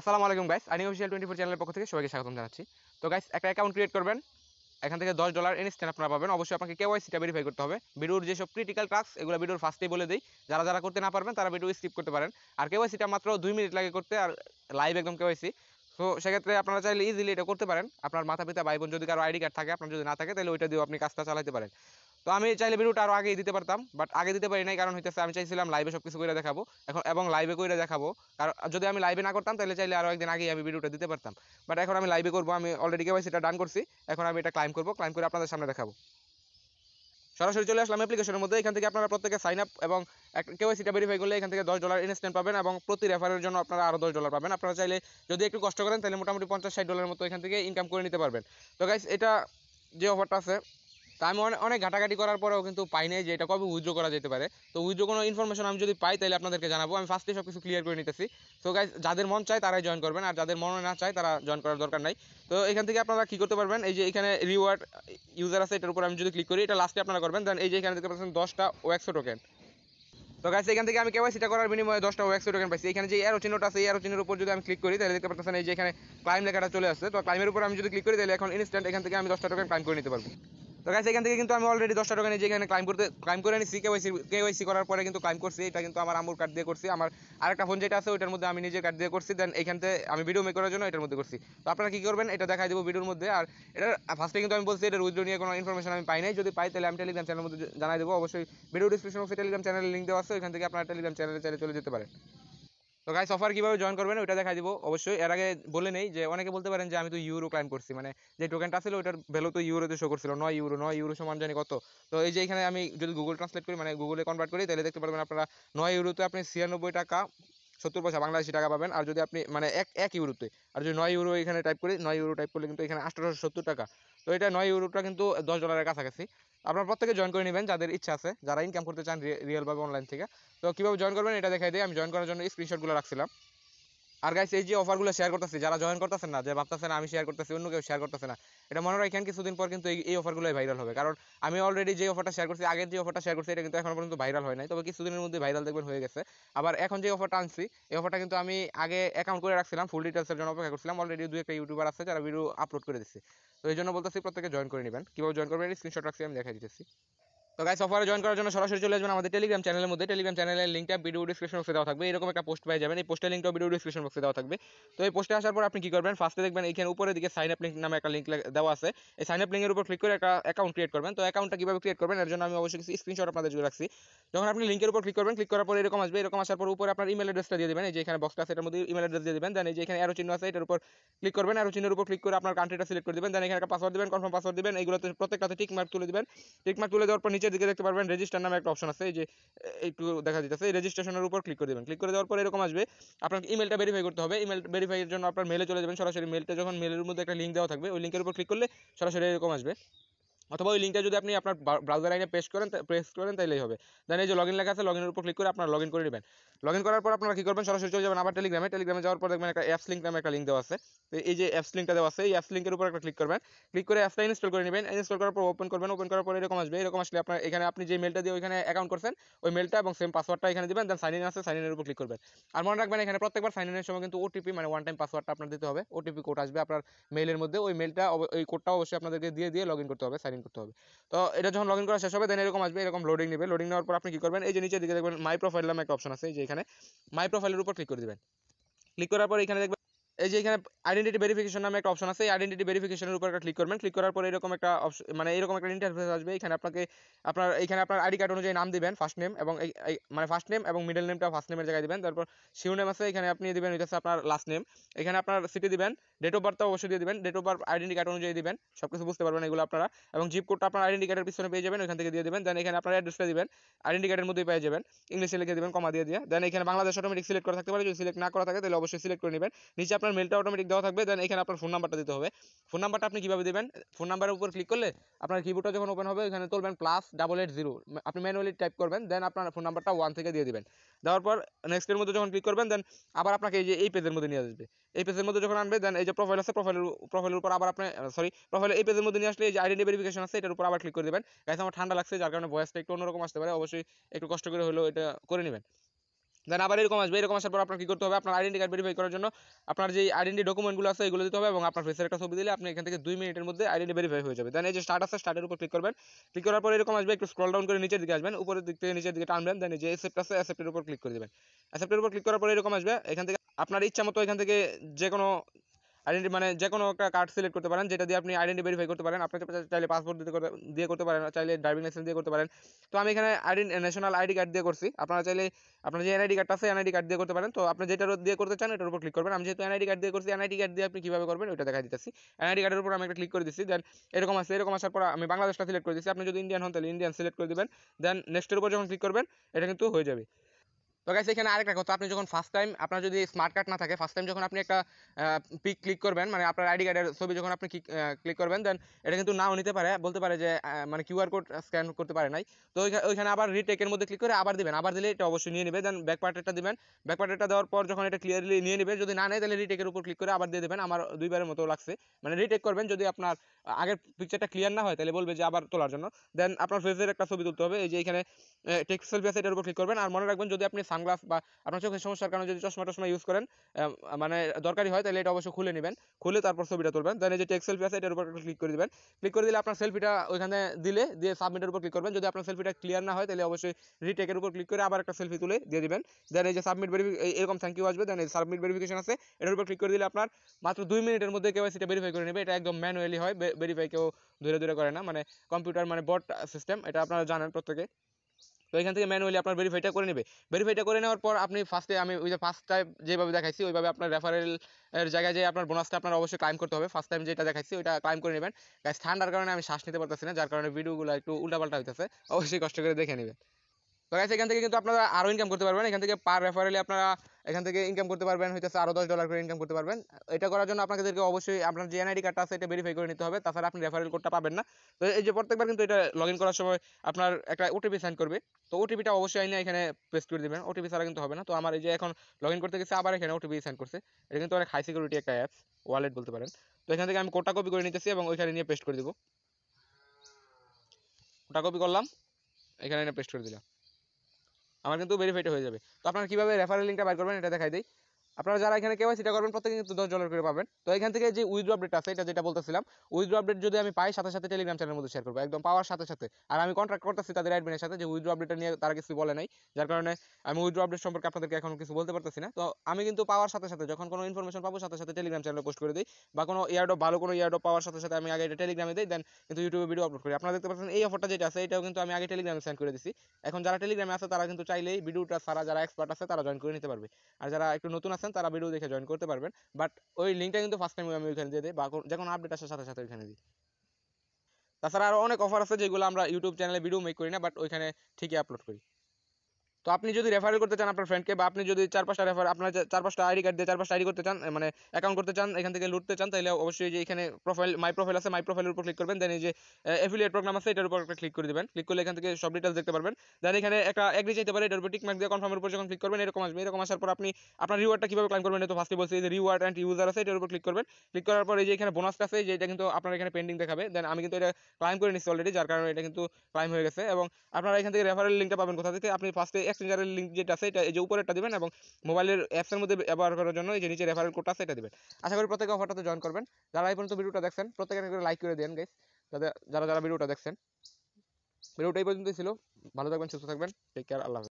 আসসালামু আলাইকুম guys earning official twenty four চ্যানেলের পক্ষ থেকে সবাইকে স্বাগতম জানাচ্ছি তো গাইস একটা অ্যাকাউন্ট ক্রিয়েট করবেন এখান থেকে দশ ডলার ইনস্ট্যান্ট আপনারা পাবেন অবশ্যই আপনাকে সিটা ভেরিফাই করতে হবে ভিডিওর যেসব ক্রিটিক্যাল টাস্ক এগুলো ভিডিওর ফার্স্টেই বলে দিই যারা যারা করতে না পারবেন তারা ভিডিও স্কিপ করতে পারেন আর সিটা মাত্র দুই মিনিট লাগে করতে আর লাইভ একদম সি তো সেক্ষেত্রে আপনারা চাইলে ইজিলি এটা করতে পারেন আপনার মাথা পিতা ভাই বোন যদি কারো আইডি কার্ড থাকে আপনার যদি না থাকে তাহলে ওইটা দিয়েও আপনি কাজটা চালাতে পারেন তো আমি চাইলে ভিডিওটা আরও আগেই দিতে পারতাম বাট আগে দিতে পারি নাই কারণ হইতেছে আমি চাইছিলাম লাইভে সব কিছু করে দেখাবো এখন এবং লাইভে করে দেখাবো কারণ যদি আমি লাইভে না করতাম তাহলে চাইলে আরও একদিন আগেই আমি ভিডিওটা দিতে পারতাম বাট এখন আমি লাইভে করবো আমি অলরেডি কেবাই সেটা ডান করছি এখন আমি এটা ক্লাইম করবো ক্লাইম করে আপনাদের সামনে দেখাবো সরাসরি চলে আসলাম অ্যাপ্লিকেশনের মধ্যে এখান থেকে আপনারা প্রত্যেকে সাইন আপ এবং কেউ সিটা ভেরিফাই করলে এখান থেকে দশ ডলার ইনস্টেন্ট পাবেন এবং প্রতি রেফারের জন্য আপনারা আরও দশ ডলার পাবেন আপনারা চাইলে যদি একটু কষ্ট করেন তাহলে মোটামুটি পঞ্চাশ ষাট ডলারের মতো এখান থেকে ইনকাম করে নিতে পারবেন তো গাইস এটা যে অফারটা আছে তা আমি অনেক ঘাটাঘাটি করার পরেও কিন্তু পাই নাই যে এটা কবে উইথড্রো করা যেতে পারে তো উইথড্রো কোনো ইনফরমেশন আমি যদি পাই তাহলে আপনাদেরকে জানাবো আমি ফার্স্টে সব কিছু ক্লিয়ার করে নিতেছি তো গাইজ যাদের মন চায় তারাই জয়েন করবেন আর যাদের মনে না চায় তারা জয়েন করার দরকার নাই তো এখান থেকে আপনারা কী করতে পারবেন এই যে এখানে রিওয়ার্ড ইউজার আছে এটার উপর আমি যদি ক্লিক করি এটা লাস্টে আপনারা করবেন দেন এই যে এখানে দেখতে পাচ্ছেন দশটা ওয়েক্সো টোকেন তো গাছ এখান থেকে আমি কেউ সেটা করার বিনিময়ে দশটা ওয়েবসাইট টোকেন পাইছি এখানে যে এরো চিহ্নটা আছে এরো চিহ্নের উপর যদি আমি ক্লিক করি তাহলে দেখতে পাচ্ছেন এই যে এখানে ক্লাইম লেখাটা চলে আসছে তো ক্লাইমের উপর আমি যদি ক্লিক করি তাহলে এখন ইনস্ট্যান্ট এখান থেকে আমি দশটা টোকেন ক্লাইম করে নিতে পারবো তো গাইস এখান থেকে কিন্তু আমি অলরেডি দশটা টাকা নিয়ে এখানে ক্লাইম করতে ক্লাইম করে নিছি কেওয়াইসি কেওয়াইসি করার পরে কিন্তু ক্লাইম করছি এটা কিন্তু আমার আমুর কার্ড দিয়ে করছি আমার আরেকটা ফোন যেটা আছে ওইটার মধ্যে আমি নিজে কার্ড দিয়ে করছি দেন এখান থেকে আমি ভিডিও মেক করার জন্য এটার মধ্যে করছি তো আপনারা কী করবেন এটা দেখাই দেবো ভিডিওর মধ্যে আর এটা ফার্স্টে কিন্তু আমি বলছি এটা উইথড্রো নিয়ে কোনো ইনফরমেশন আমি পাই নাই যদি পাই তাহলে আমি টেলিগ্রাম চ্যানেলের মধ্যে জানাই দেবো অবশ্যই ভিডিও ডিসক্রিপশন অফ টেলিগ্রাম চ্যানেলের লিঙ্ক দেওয়া আছে ওইখান থেকে আপনারা টেলিগ্রাম চ্যানেলে চলে যেতে পারেন তো গাইস অফার কীভাবে জয়েন করবেন ওইটা দেখাই দিব অবশ্যই এর আগে বলে নেই যে অনেকে বলতে পারেন যে আমি তো ইউরো ক্লাইম করছি মানে যে টোকেনটা ছিল ওইটার ভ্যালু তো ইউরোতে শো করছিল নয় ইউরো নয় ইউরো সমান জানি কত তো এই যে এখানে আমি যদি গুগল ট্রান্সলেট করি মানে গুগলে কনভার্ট করি তাহলে দেখতে পারবেন আপনারা নয় ইউরোতে আপনি ছিয়ানব্বই টাকা সত্তর পয়সা বাংলাদেশি টাকা পাবেন আর যদি আপনি মানে এক এক ইউরোতে আর যদি নয় ইউরো এখানে টাইপ করি নয় ইউরো টাইপ করলে কিন্তু এখানে আঠারোশো সত্তর টাকা তো এটা নয় ইউরোটা কিন্তু দশ ডলারের কাছাকাছি পর প্রত্যেকে জয়েন করে নেবেন যাদের ইচ্ছা আছে যারা ইনকাম করতে চান রিয়েলভাবে অনলাইন থেকে তো কীভাবে জয়েন করবেন এটা দেখাই দিই আমি জয়েন করার জন্য স্ক্রিনশটগুলো রাখছিলাম আর গাইছে এই যে অফারগুলো শেয়ার করতেছে যারা জয়েন করতেছেন না যে ভাবতেছেন আমি শেয়ার করতেছি অন্য কেউ শেয়ার করতেছে না এটা মনে রাখেন কিছুদিন পর কিন্তু এই অফারগুলোই ভাইরাল হবে কারণ আমি অলরেডি যে অফারটা শেয়ার করছি আগের যে অফারটা শেয়ার করছি এটা কিন্তু এখন পর্যন্ত ভাইরাল হয় নাই তবে কিছুদিনের মধ্যে ভাইরাল দেখবেন হয়ে গেছে আবার এখন যে অফারটা আনছি এই অফারটা কিন্তু আমি আগে অ্যাকাউন্ট করে রাখছিলাম ফুল ডিটেলসের জন্য অপেক্ষা করছিলাম অলরেডি দু একটা ইউটিউবার আছে যারা ভিডিও আপলোড করে দিচ্ছে তো এই জন্য বলতেছি প্রত্যেকে জয়েন করে নেবেন কীভাবে জয়েন করবেন স্ক্রিনশট রাখছি আমি দেখাই দিতেছি তো গাইস অফারে জয়েন করার জন্য সরাসরি চলে আসবেন আমাদের টেলিগ্রাম চ্যানেলের মধ্যে টেলিগ্রাম চ্যানেলের লিঙ্কটা ভিডিও ডিসক্রিপশন বক্সে দেওয়া থাকবে এরকম একটা পোস্ট পেয়ে যাবেন এই পোস্টের লিঙ্কটা ভিডিও ডিসক্রিপশন বক্সে দেওয়া থাকবে তো এই পোস্টে আসার পর আপনি কি করবেন ফার্স্টে দেখবেন এখানে উপরের দিকে সাইন আপ লিঙ্ক নামে একটা লিঙ্ক দেওয়া আছে এই সাইন আপ লিঙ্কের উপর ক্লিক করে একটা অ্যাকাউন্ট ক্রিয়েট করবেন তো অ্যাকাউন্টটা কীভাবে ক্রিয়েট করবেন এর জন্য আমি অবশ্যই কিছু স্ক্রিনশট আপনাদের জন্য রাখছি যখন আপনি লিঙ্কের উপর ক্লিক করবেন ক্লিক করার পর এরকম আসবে এরকম আসার পর উপরে আপনার ইমেল অ্যাড্রেসটা দিয়ে দেবেন এই যে এখানে বক্সটা আছে এটার মধ্যে ইমেল অ্যাড্রেস দিয়ে দেবেন দেন এই যে এখানে অ্যারো চিহ্ন আছে এটার উপর ক্লিক করবেন অ্যারো চিহ্নের উপর ক্লিক করে আপনার কান্ট্রিটা সিলেক্ট করে দেবেন দেন এখানে একটা পাসওয়ার্ড দেবেন কনফার্ম পাসওয়ার্ড দেবেন এইগুলোতে প্রত্যেকটাতে টিক মার্ক তুলে দেবেন টিক মার্ক তুলে দেওয়ার পর নিচে নিচের দিকে দেখতে পারবেন রেজিস্টার নামে একটা অপশন আছে এই যে একটু দেখা দিতেছে এই রেজিস্ট্রেশনের উপর ক্লিক করে দেবেন ক্লিক করে দেওয়ার পর এরকম আসবে আপনার ইমেলটা ভেরিফাই করতে হবে ইমেল ভেরিফাইয়ের জন্য আপনার মেলে চলে যাবেন সরাসরি মেলটা যখন মেলের মধ্যে একটা লিঙ্ক দেওয়া থাকবে ওই লিঙ্কের উপর ক্লিক করলে সরাসরি এরকম আসবে অথবা ওই লিঙ্কটা যদি আপনি আপনার ব্রাউজার আইনে পেস্ট করেন প্রেস করেন তাহলেই হবে দেন এই যে লগ ইন লেখা আছে লগ ইনের উপর ক্লিক করে আপনার লগ ইন করে নেবেন লগ ইন করার পর আপনারা কী করবেন সরাসরি চলে যাবেন আবার টেলিগ্রামে টেলিগ্রামে যাওয়ার পর দেখবেন একটা অ্যাপস লিঙ্ক নামে একটা লিঙ্ক দেওয়া আছে তো এই যে অ্যাপস লিঙ্কটা দেওয়া আছে এই অ্যাপস লিঙ্কের উপর একটা ক্লিক করবেন ক্লিক করে অ্যাপসটা ইনস্টল করে নেবেন ইনস্টল করার পর ওপেন করবেন ওপেন করার পর এরকম আসবে এরকম আসলে আপনার এখানে আপনি যে মেলটা দিয়ে ওইখানে অ্যাকাউন্ট করছেন ওই মেলটা এবং সেম পাসওয়ার্ডটা এখানে দেবেন দেন সাইন ইন আছে সাইন ইনের উপর ক্লিক করবেন আর মনে রাখবেন এখানে প্রত্যেকবার সাইন ইনের সময় কিন্তু ওটিপি মানে ওয়ান টাইম পাসওয়ার্ডটা আপনার দিতে হবে ওটিপি কোড আসবে আপনার মেলের মধ্যে ওই মেলটা ওই কোডটা অবশ্যই আপনাদেরকে দিয়ে দিয়ে লগ ইন করতে হবে সাইন ইন করতে হবে তো এটা যখন লগ ইন করা শেষ হবে দেন এরকম আসবে এরকম লোডিং নেবে লোডিং নেওয়ার পর আপনি কী করবেন এই যে নিচে দিকে দেখবেন মাই প্রোফাইল নামে একটা অপশন আছে যে এখানে মাই প্রোফাইলের উপর ক্লিক করে দেবেন ক্লিক করার পর এখানে দেখবেন এই যে এখানে আইডেন্টিটি ভেরিফিকেশন নামে একটা অপশন আছে এই আইডেন্টিটি ভেরিফিকেশনের উপর একটা ক্লিক করবেন ক্লিক করার পর এরকম একটা অপশন মানে এরকম একটা ইন্টারফেস আসবে এখানে আপনাকে আপনার এখানে আপনার আইডি কার্ড অনুযায়ী নাম দিবেন ফার্স্ট নেম এবং মানে ফার্স্ট নেম এবং মিডল নেমটা ফার্স্ট নেমের জায়গায় দিবেন তারপর সিউ নেম আছে এখানে আপনি দিবেন এটা আপনার লাস্ট নেম এখানে আপনার সিটি দিবেন ডেট অফ বার্থটা অবশ্যই দিয়ে দেবেন date of birth identity card অনুযায়ী দেবেন সব কিছু বুঝতে পারবেন এগুলো আপনারা এবং জিপ কোডটা আপনার আইডেন্টি কার্ডের পিছনে পেয়ে যাবেন ওখান থেকে দিয়ে দেবেন দেন এখানে আপনার অ্যাড্রেসটা দিবেন আইডেন্টি কার্ডের মধ্যেই পেয়ে যাবেন ইংলিশে লিখে দেবেন কমা দিয়ে দিয়ে দেন এখানে বাংলাদেশ অটোমেটিক সিলেক্ট করা থাকতে পারে যদি সিলেক্ট না করা থাকে তাহলে অবশ্যই সিলেক্ট করে নেবেন নিচে আপনার মেলটা অটোমেটিক দেওয়া থাকবে দেন এখানে আপনার ফোন নাম্বারটা দিতে হবে ফোন নাম্বারটা আপনি কীভাবে দেবেন ফোন নাম্বারের উপর ক্লিক করলে আপনার কিবোর্ডটা যখন ওপেন হবে এখানে তুলবেন প্লাস ডাবল এইট জিরো আপনি ম্যানুয়ালি টাইপ করবেন দেন আপনার ফোন নাম্বারটা ওয়ান থেকে দিয়ে দেবেন দেওয়ার পর নেক্সটের মধ্যে যখন ক্লিক করবেন দেন আবার আপনাকে এই যে এই পেজের মধ্যে নিয়ে আসবে এই পেজের মধ্যে যখন আনবে দেন এই যে প্রোফাইল আছে প্রোফাইলের প্রোফাইলের উপর আবার আপনি সরি প্রোফাইলের এই পেজের মধ্যে নিয়ে আসলে এই যে আইডেন্টি ভেরিফিকেশন আছে এটার উপর আবার ক্লিক করে দেবেন গাইস আমার ঠান্ডা লাগছে যার কারণে ভয়েসটা একটু অন্যরকম আসতে পারে অবশ্যই একটু কষ্ট করে হলেও এটা করে নেবেন দেন আবার এরকম আসবে এরকম আসার পর আপনার কী করতে হবে আপনার আইডেন্টি কার্ড ভেরিফাই করার জন্য আপনার যে আইডেন্টি ডকুমেন্টগুলো আছে এগুলো দিতে হবে এবং আপনার ফেসের একটা ছবি দিলে আপনি এখান থেকে দুই মিনিটের মধ্যে আইডেন্টি ভেরিফাই হয়ে যাবে দেন এই যে স্টার্ট আছে স্টার্টের উপর ক্লিক করবেন ক্লিক করার পর এরকম আসবে একটু স্ক্রল ডাউন করে নিচের দিকে আসবেন উপরের দিক থেকে নিচের দিকে টানবেন দেন এই যে অ্যাসেপ্ট আছে অ্যাসেপ্টের উপর ক্লিক করে দেবেন অ্যাসেপ্টের উপর ক্লিক করার পর এরকম আসবে এখান থেকে আপনার ইচ্ছা মতো এখান থেকে যে কোনো আইডেন্টি মানে যে কোনো একটা কার্ড সিলেক্ট করতে পারেন যেটা দিয়ে আপনি আইডেন্টি ভেরিফাই করতে পারেন আপনি চাইলে পাসপোর্ট দিতে দিয়ে করতে পারেন চাইলে ড্রাইভিং লাইসেন্স দিয়ে করতে পারেন তো আমি এখানে আইডেন্টি ন্যাশনাল আইডি কার্ড দিয়ে করছি আপনারা চাইলে আপনার যে এনআইডি কার্ডটা আছে এনআইডি কার্ড দিয়ে করতে পারেন তো আপনি যেটা দিয়ে করতে চান এটার উপর ক্লিক করবেন আমি যেহেতু এনআইডি কার্ড দিয়ে করছি এনআইডি কার্ড দিয়ে আপনি কীভাবে করবেন ওইটা দেখা দিতেছি এনআইডি কার্ডের উপর আমি একটা ক্লিক করে দিচ্ছি দেন এরকম আছে এরকম আসার পর আমি বাংলাদেশটা সিলেক্ট করে দিচ্ছি আপনি যদি ইন্ডিয়ান হন তাহলে ইন্ডিয়ান সিলেক্ট করে দেবেন দেন নেক্সটের উপর যখন ক্লিক করবেন এটা কিন্তু হয়ে যাবে তো গাইস এখানে আরেকটা কথা আপনি যখন ফার্স্ট টাইম আপনার যদি স্মার্ট কার্ড না থাকে ফার্স্ট টাইম যখন আপনি একটা পিক ক্লিক করবেন মানে আপনার আইডি কার্ডের ছবি যখন আপনি ক্লিক করবেন দেন এটা কিন্তু নাও নিতে পারে বলতে পারে যে মানে কিউআর কোড স্ক্যান করতে পারে নাই তো ওইখানে আবার রিটেকের মধ্যে ক্লিক করে আবার দিবেন আবার দিলে এটা অবশ্যই নিয়ে নেবে দেন ব্যাক পার্টেরটা দিবেন ব্যাক পার্টেরটা দেওয়ার পর যখন এটা ক্লিয়ারলি নিয়ে নেবে যদি না নেয় তাহলে রিটেকের উপর ক্লিক করে আবার দিয়ে দেবেন আমার দুইবারের মতো লাগছে মানে রিটেক করবেন যদি আপনার আগের পিকচারটা ক্লিয়ার না হয় তাহলে বলবে যে আবার তোলার জন্য দেন আপনার ফেসের একটা ছবি তুলতে হবে এই যে এখানে টেক্সট সেলফি আছে এটার উপর ক্লিক করবেন আর মনে রাখবেন যদি আপনি সানগ্লাস বা আপনার চোখের সমস্যার কারণে যদি চশমা টশমা ইউজ করেন মানে দরকারি হয় তাহলে এটা অবশ্যই খুলে নেবেন খুলে তারপর ছবিটা তুলবেন তাহলে যে টেক্স সেলফি আছে এটার উপর ক্লিক করে দেবেন ক্লিক করে দিলে আপনার সেলফিটা ওইখানে দিলে দিয়ে সাবমিটের উপর ক্লিক করবেন যদি আপনার সেলফিটা ক্লিয়ার না হয় তাহলে অবশ্যই রিটেকের উপর ক্লিক করে আবার একটা সেলফি তুলে দিয়ে দেবেন দেন এই যে সাবমিট ভেরিফিকেশন এরকম থ্যাংক ইউ আসবে দেন এই সাবমিট ভেরিফিকেশন আছে এটার উপর ক্লিক করে দিলে আপনার মাত্র দুই মিনিটের মধ্যে কেউ সেটা ভেরিফাই করে নেবে এটা একদম ম্যানুয়ালি হয় ভেরিফাই কেউ ধরে ধরে করে না মানে কম্পিউটার মানে বট সিস্টেম এটা আপনারা জানেন প্রত্যেকে তো এখান থেকে ম্যানুয়ালি আপনার ভেরিফাইটা করে নেবে ভেরিফাইটা করে নেওয়ার পর আপনি ফার্স্টে আমি ওই যে ফার্স্ট টাইম যেভাবে দেখাইছি ওইভাবে আপনার রেফারেল এর জায়গায় যে আপনার বোনাসটা আপনার অবশ্যই ক্লাইম করতে হবে ফার্স্ট টাইম যেটা দেখাইছি ওইটা ক্লাইম করে নেবেন গাছ ঠান্ডার কারণে আমি শ্বাস নিতে পারতেছি না যার কারণে ভিডিওগুলো একটু উল্টাপাল্টা হইতেছে অবশ্যই কষ্ট করে দেখে নেবেন তো গাইছে এখান থেকে কিন্তু আপনারা আরও ইনকাম করতে পারবেন এখান থেকে পার রেফারেলে আপনারা এখান থেকে ইনকাম করতে পারবেন হইতেছে আরও দশ ডলার করে ইনকাম করতে পারবেন এটা করার জন্য আপনাদেরকে অবশ্যই আপনার যে এনআইডি কার্ডটা আছে এটা ভেরিফাই করে নিতে হবে তাছাড়া আপনি রেফারেল কোডটা পাবেন না তো এই যে প্রত্যেকবার কিন্তু এটা লগ করার সময় আপনার একটা ওটিপি সাইন করবে তো ওটিপিটা অবশ্যই আইনে এখানে পেস্ট করে দেবেন ওটিপি ছাড়া কিন্তু হবে না তো আমার এই যে এখন লগ করতে গেছে আবার এখানে ওটিপি সাইন করছে এটা কিন্তু অনেক হাই সিকিউরিটি একটা অ্যাপস ওয়ালেট বলতে পারেন তো এখান থেকে আমি কোটা কপি করে নিতেছি এবং ওইখানে নিয়ে পেস্ট করে দেবো কোডটা কপি করলাম এখানে এনে পেস্ট করে দিলাম আমার কিন্তু ভেরিফাইড হয়ে যাবে তো আপনারা কীভাবে রেফারেল লিঙ্কটা বাইর করবেন এটা দেখাই দিই আপনারা যারা এখানে কেউ সেটা করবেন প্রত্যেকে কিন্তু দশ ডলার করে পাবেন তো এখান থেকে যে উইথড্র আপডেট আছে এটা যেটা বলতেছিলাম উইথড্র আপডেট যদি আমি পাই সাথে সাথে টেলিগ্রাম চ্যানেলের মধ্যে শেয়ার করবো একদম পাওয়ার সাথে সাথে আর আমি কন্ট্রাক্ট করতেছি তাদের অ্যাডমিনের সাথে যে উইথড্র আপডেটটা নিয়ে তারা কিছু বলে নাই যার কারণে আমি উইথড্র আপডেট সম্পর্কে আপনাদেরকে এখন কিছু বলতে পারতেছি না তো আমি কিন্তু পাওয়ার সাথে সাথে যখন কোনো ইনফরমেশন পাবো সাথে সাথে টেলিগ্রাম চ্যানেলে পোস্ট করে দিই বা কোনো ইয়ারডপ ভালো কোনো ইয়ারডপ পাওয়ার সাথে সাথে আমি আগে এটা টেলিগ্রামে দিই দেন কিন্তু ইউটিউবে ভিডিও আপলোড করি আপনারা দেখতে পাচ্ছেন এই অফারটা যেটা আছে এটাও কিন্তু আমি আগে টেলিগ্রামে সেন্ড করে দিছি এখন যারা টেলিগ্রামে আছে তারা কিন্তু চাইলেই ভিডিওটা সারা যারা এক্সপার্ট আছে তারা জয়েন করে নিতে পারবে আর যারা একটু নতুন আছে আছেন তারা ভিডিও দেখে জয়েন করতে পারবেন বাট ওই লিঙ্কটা কিন্তু ফার্স্ট টাইম আমি ওইখানে দিয়ে দিই বা যখন আপডেট আসার সাথে সাথে ওইখানে দিই তাছাড়া আরও অনেক অফার আছে যেগুলো আমরা ইউটিউব চ্যানেলে ভিডিও মেক করি না বাট ওইখানে ঠিকই আপলোড করি তো আপনি যদি রেফারেল করতে চান আপনার ফ্রেন্ডকে বা আপনি যদি চার পাঁচটা রেফার আপনার চার পাঁচটা আইডি কার্ড দিয়ে চার আইডি করতে চান মানে অ্যাকাউন্ট করতে চান এখান থেকে লুটতে চান তাহলে অবশ্যই যে এখানে প্রোফাইল মাই প্রোফাইল আছে মাই প্রোফাইলের উপর ক্লিক করবেন দেন এই যে অ্যাফিলিয়েট প্রোগ্রাম আছে এটার উপর একটা ক্লিক করে দেবেন ক্লিক করলে এখান থেকে সব ডিটেলস দেখতে পারবেন দেন এখানে একটা এগ্রি চাইতে পারে এটার উপর টিক মার্ক দিয়ে কনফার্মের উপর যখন ক্লিক করবেন এরকম আসবে এরকম আসার পর আপনি আপনার রিওয়ার্ডটা কীভাবে ক্লাইম করবেন এটা তো ফার্স্টে বলছি যে রিওয়ার্ড অ্যান্ড ইউজার আছে এটার উপর ক্লিক করবেন ক্লিক করার পর এই যে এখানে বোনাস আছে যে এটা কিন্তু আপনার এখানে পেন্ডিং দেখাবে দেন আমি কিন্তু এটা ক্লাইম করে নিচ্ছি অলরেডি যার কারণে এটা কিন্তু ক্লাইম হয়ে গেছে এবং আপনারা এখান থেকে রেফারেল লিঙ্কটা পাবেন কোথা থেকে আপনি ফার্স্টে এক্সচেঞ্জারের লিঙ্ক যেটা আছে এটা এই যে উপরেরটা দেবেন এবং মোবাইলের অ্যাপসের মধ্যে ব্যবহার করার জন্য এই যে নিচে রেফারেল কোডটা আছে এটা দেবেন আশা করি প্রত্যেকে অফারটাতে জয়েন করবেন যারা এই পর্যন্ত ভিডিওটা দেখছেন প্রত্যেকে করে লাইক করে দেন গাইস যাদের যারা যারা ভিডিওটা দেখছেন ভিডিওটা এই পর্যন্তই ছিল ভালো থাকবেন সুস্থ থাকবেন টেক কেয়ার আল্লাহ